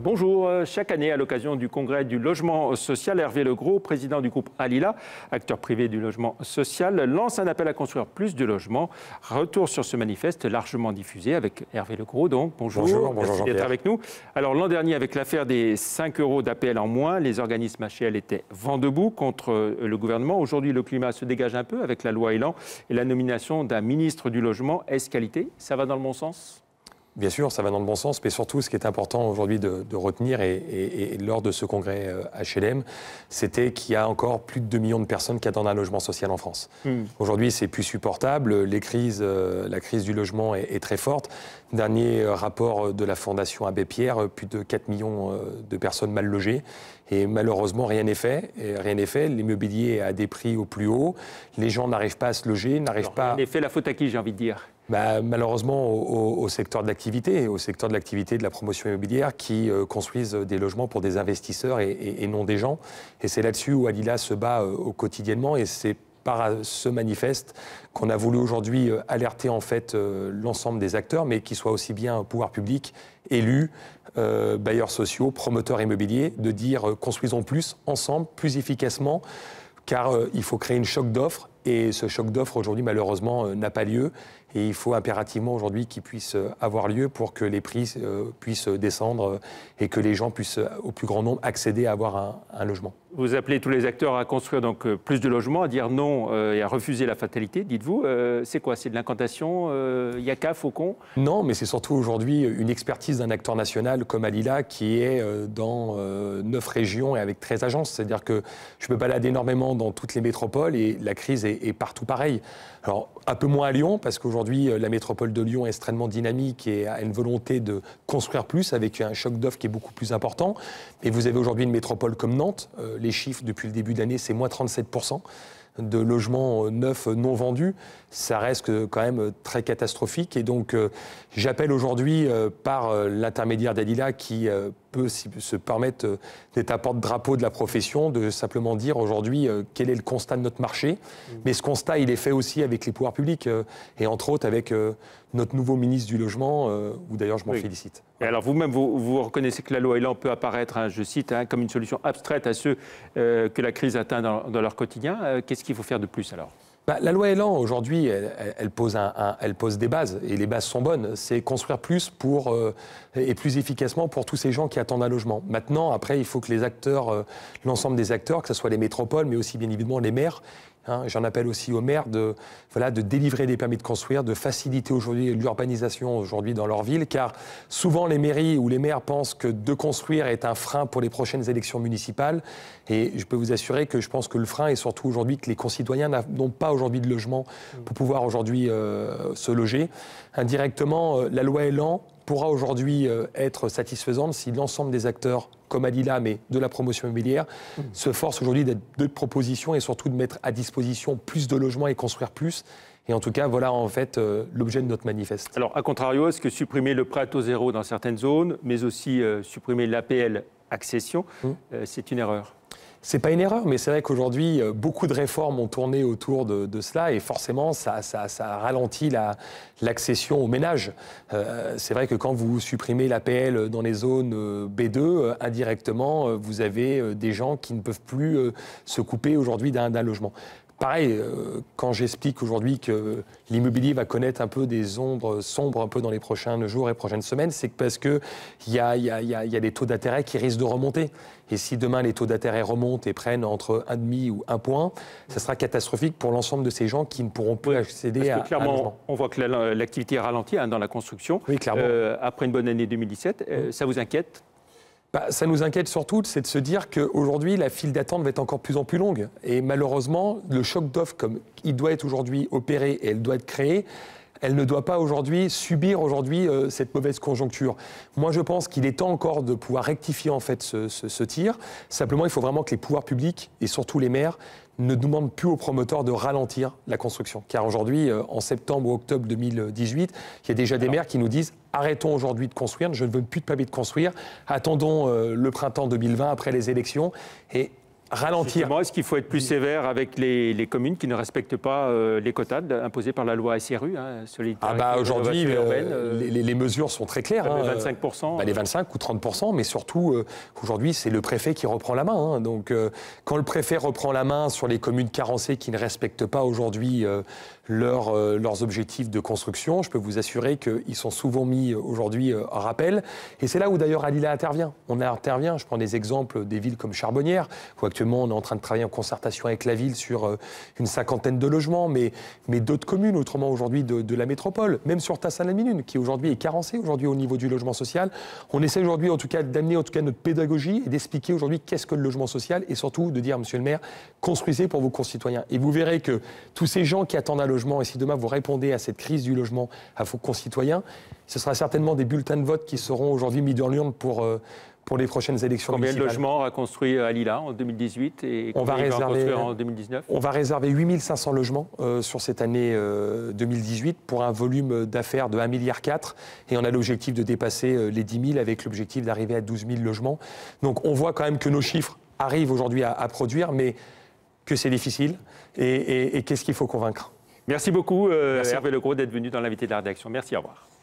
Bonjour. Euh, chaque année, à l'occasion du congrès du logement social, Hervé Legros, président du groupe Alila, acteur privé du logement social, lance un appel à construire plus de logements. Retour sur ce manifeste largement diffusé avec Hervé Legros. Donc, bonjour. Bonjour, d'être avec nous. Alors, l'an dernier, avec l'affaire des 5 euros d'appel en moins, les organismes HL étaient vent debout contre euh, le gouvernement. Aujourd'hui, le climat se dégage un peu avec la loi Elan et la nomination d'un ministre du logement. Est-ce qualité Ça va dans le bon sens Bien sûr, ça va dans le bon sens, mais surtout, ce qui est important aujourd'hui de, retenir, et, lors de ce congrès HLM, euh, c'était qu'il y a encore plus de 2 millions de personnes qui attendent un logement social en France. Hmm. Aujourd'hui, c'est plus supportable. Les crises, euh, la crise du logement est, très forte. Dernier euh, rapport de la Fondation Abbé Pierre, plus de 4 millions de personnes mal logées. Et malheureusement, rien n'est fait. rien n'est fait. L'immobilier a des prix au plus haut. Les gens n'arrivent pas à se loger, n'arrivent pas. En fait la faute à qui, j'ai envie de dire bah, malheureusement, au, au, secteur de l'activité, au secteur de l'activité de la promotion immobilière qui euh, construisent des logements pour des investisseurs et, et, non des gens. Et c'est là-dessus où Alila se bat euh, au quotidiennement et c'est par ce manifeste qu'on a voulu aujourd'hui euh, alerter en fait l'ensemble des acteurs, mais qu'ils soient aussi bien pouvoir public, élus, bailleurs sociaux, promoteurs immobiliers, de dire construisons plus ensemble, plus efficacement, car il faut créer une choc d'offres et ce choc d'offres aujourd'hui malheureusement n'a pas lieu et il faut impérativement aujourd'hui qu'il puisse avoir lieu pour que les prix euh, puissent descendre et que les gens puissent, euh, au plus grand nombre, accéder à avoir un, logement. Vous appelez tous les acteurs à construire donc euh, plus de logements, à dire non et à refuser la fatalité, dites-vous. c'est quoi C'est de l'incantation euh, Yaka, Faucon Non, mais c'est surtout aujourd'hui une expertise d'un acteur national comme Alila qui est dans neuf régions et avec 13 agences. C'est-à-dire que je me balade énormément dans toutes les métropoles et la crise est, est partout pareille. Alors, un peu moins à Lyon, parce qu'aujourd'hui, Aujourd'hui, euh, la métropole de Lyon est extrêmement dynamique et a une volonté de construire plus avec un choc d'offres qui est beaucoup plus important. Et vous avez aujourd'hui une métropole comme Nantes. Euh, les chiffres depuis le début d'année, c'est moins 37% de logements euh, neufs non vendus, ça reste quand même très catastrophique. Et donc, j'appelle aujourd'hui, par l'intermédiaire d'Adila, qui peut se permettre euh, d'être à porte-drapeau de la profession, de simplement dire aujourd'hui euh, quel est le constat de notre marché. Mm. Mais ce constat, il est fait aussi avec les pouvoirs publics euh, et entre autres avec notre nouveau ministre du Logement, où d'ailleurs je m'en félicite. alors vous-même, vous, reconnaissez que la loi Elan peut apparaître, hein, je cite, hein, comme une solution abstraite à ceux que la crise atteint dans leur quotidien. Qu'est-ce qu'il faut faire de plus alors bah, la loi Elan, aujourd'hui, elle, pose un, elle pose des bases, et les bases sont bonnes. C'est construire plus pour, euh, et plus efficacement pour tous ces gens qui attendent un logement. Maintenant, après, il faut que les acteurs, euh, l'ensemble des acteurs, que ce soit les métropoles, mais aussi bien évidemment les maires, Hein, j'en appelle aussi aux maires de, délivrer des permis de construire, de faciliter aujourd'hui l'urbanisation aujourd'hui dans leur ville, car souvent les mairies ou les maires pensent que de construire est un frein pour les prochaines élections municipales. Et je peux vous assurer que je pense que le frein est surtout aujourd'hui que les concitoyens n'ont pas aujourd'hui de logement pour pouvoir aujourd'hui euh, se loger. Indirectement, euh, la loi Elan pourra aujourd'hui euh, être satisfaisante si l'ensemble des acteurs, comme Alila, mais de la promotion immobilière, mmh. se forcent aujourd'hui d'être de propositions et surtout de mettre à disposition plus de logements et construire plus. Et en tout cas, voilà en fait euh, l'objet de notre manifeste. Alors, à contrario, est-ce que supprimer le prêt à taux zéro dans certaines zones, mais aussi euh, supprimer l'APL accession, mmh. c'est une erreur c'est pas une erreur, mais c'est vrai qu'aujourd'hui, euh, beaucoup de réformes ont tourné autour de, cela et forcément, ça, ça, ça ralentit l'accession la, aux ménages. Euh, c'est vrai que quand vous supprimez l'APL dans les zones euh, B2, indirectement, vous avez des gens qui ne peuvent plus se couper aujourd'hui d'un logement pareil, euh, quand j'explique aujourd'hui que l'immobilier va connaître un peu des ombres sombres un peu dans les prochains jours et prochaines semaines, c'est parce qu'il y a, y, a, des taux d'intérêt qui risquent de remonter. Et si demain les taux d'intérêt remontent et prennent entre 1,5 ou 1 point, ça sera catastrophique pour l'ensemble de ces gens qui ne pourront plus accéder à, clairement, on voit que l'activité ralentit hein, dans la construction. Euh, après une bonne année 2017, mmh. euh, ça vous inquiète bah, ça nous inquiète surtout, c'est de se dire qu'aujourd'hui, la file d'attente va être encore plus en plus longue. Et malheureusement, le choc d'offre, comme il doit être aujourd'hui opéré et elle doit être créée, elle ne doit pas aujourd'hui subir aujourd'hui euh, cette mauvaise conjoncture. Moi, je pense qu'il est temps encore de pouvoir rectifier en fait ce, tir. Simplement, il faut vraiment que les pouvoirs publics et surtout les maires ne demande plus aux promoteurs de ralentir la construction. Car aujourd'hui, euh, en septembre ou octobre 2018, il y a déjà des maires qui nous disent arrêtons aujourd'hui de construire, je ne veux plus de permis de construire, attendons euh, le printemps 2020 après les élections. Et ralentir. Est-ce qu'il faut être plus sévère avec les, communes qui ne respectent pas euh, les quotas imposés par la loi SRU hein, Ah bah aujourd'hui, euh, euh, les, mesures sont très claires. Ah, bah, les 25 Les 25 ou 30 mais surtout, aujourd'hui, c'est le préfet qui reprend la main. Hein. donc, quand le préfet reprend la main sur les communes carencées qui ne respectent pas aujourd'hui leurs objectifs de construction, je peux vous assurer qu'ils sont souvent mis aujourd'hui en rappel. Et c'est là où d'ailleurs Alila intervient. On intervient, je prends des exemples des villes comme Charbonnières, où actuellement on est en train de travailler en concertation avec la ville sur euh, une cinquantaine de logements, mais, mais d'autres communes, autrement aujourd'hui de, la métropole, même sur Tassin-la-Minune, qui aujourd'hui est carencée aujourd'hui au niveau du logement social. On essaie aujourd'hui, en tout cas, d'amener en tout cas notre pédagogie et d'expliquer aujourd'hui qu'est-ce que le logement social et surtout de dire, monsieur le maire, construisez pour vos concitoyens. Et vous verrez que tous ces gens qui attendent un logement, et si demain vous répondez à cette crise du logement à vos concitoyens, ce sera certainement des bulletins de vote qui seront aujourd'hui mis dans l'urne pour, euh, pour les prochaines élections Combien municipales. Combien de logements a construit à euh, Lila en 2018 et on va réserver, en 2019 On va réserver 8500 logements euh, sur cette année 2018 euh, pour un volume d'affaires de 1,4 milliard et on a l'objectif de dépasser les 10 000 avec l'objectif d'arriver à 12 000 logements. Donc on voit quand même que nos chiffres arrivent aujourd'hui à, produire, mais que c'est difficile et, qu'est-ce qu'il faut convaincre. Merci beaucoup, euh, Merci. Hervé Legros, d'être venu dans l'invité de la rédaction. Merci, au revoir.